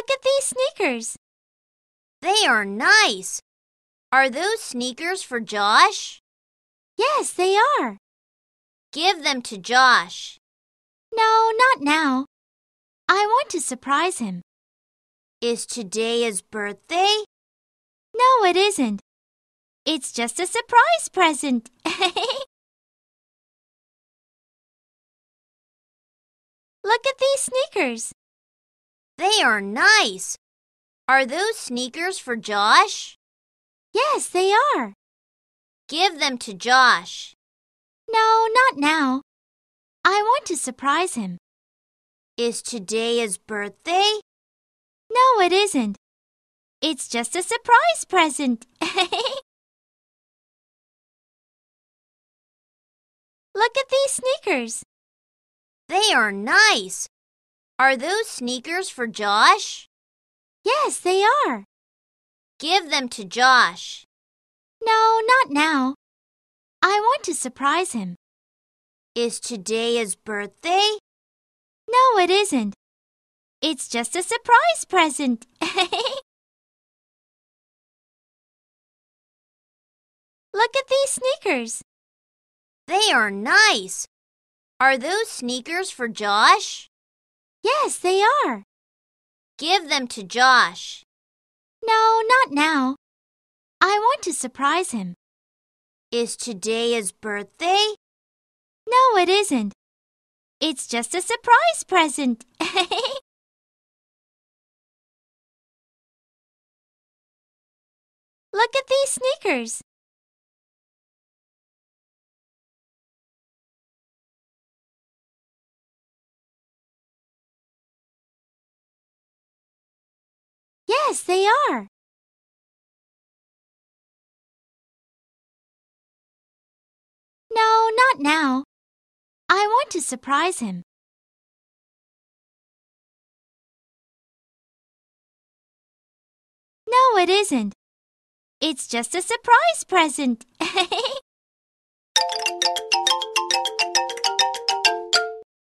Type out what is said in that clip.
Look at these sneakers. They are nice. Are those sneakers for Josh? Yes, they are. Give them to Josh. No, not now. I want to surprise him. Is today his birthday? No, it isn't. It's just a surprise present. Look at these sneakers. They are nice. Are those sneakers for Josh? Yes, they are. Give them to Josh. No, not now. I want to surprise him. Is today his birthday? No, it isn't. It's just a surprise present. Look at these sneakers. They are nice. Are those sneakers for Josh? Yes, they are. Give them to Josh. No, not now. I want to surprise him. Is today his birthday? No, it isn't. It's just a surprise present. Look at these sneakers. They are nice. Are those sneakers for Josh? Yes, they are. Give them to Josh. No, not now. I want to surprise him. Is today his birthday? No, it isn't. It's just a surprise present. Look at these sneakers. Yes, they are. No, not now. I want to surprise him. No, it isn't. It's just a surprise present.